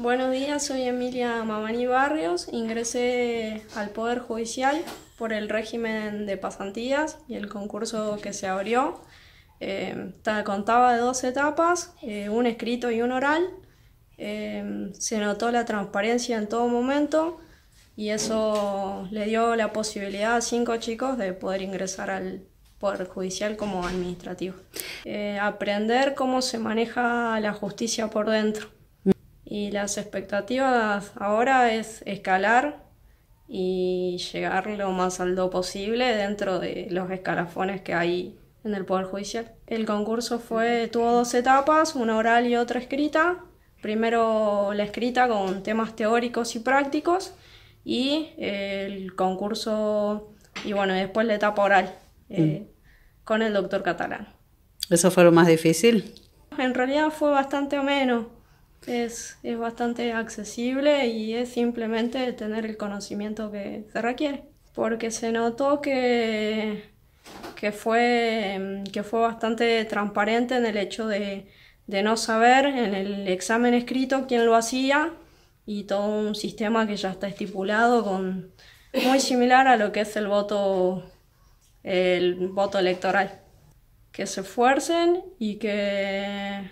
Buenos días, soy Emilia Mamani Barrios. Ingresé al Poder Judicial por el régimen de pasantías y el concurso que se abrió. Eh, contaba de dos etapas, eh, un escrito y un oral. Eh, se notó la transparencia en todo momento y eso le dio la posibilidad a cinco chicos de poder ingresar al Poder Judicial como administrativo. aprender cómo se maneja la justicia por dentro. Y las expectativas ahora es escalar y llegar lo más alto posible dentro de los escalafones que hay en el Poder Judicial. El concurso fue, tuvo dos etapas, una oral y otra escrita. Primero la escrita con temas teóricos y prácticos y el concurso, y bueno, después la etapa oral eh, mm. con el doctor catalán. ¿Eso fue lo más difícil? En realidad fue bastante menos. Es, es bastante accesible y es simplemente tener el conocimiento que se requiere. Porque se notó que, que, fue, que fue bastante transparente en el hecho de, de no saber en el examen escrito quién lo hacía y todo un sistema que ya está estipulado con muy similar a lo que es el voto el voto electoral que se esfuercen y que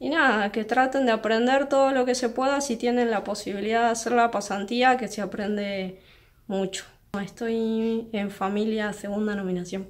y nada, que traten de aprender todo lo que se pueda si tienen la posibilidad de hacer la pasantía, que se aprende mucho. Estoy en familia segunda nominación.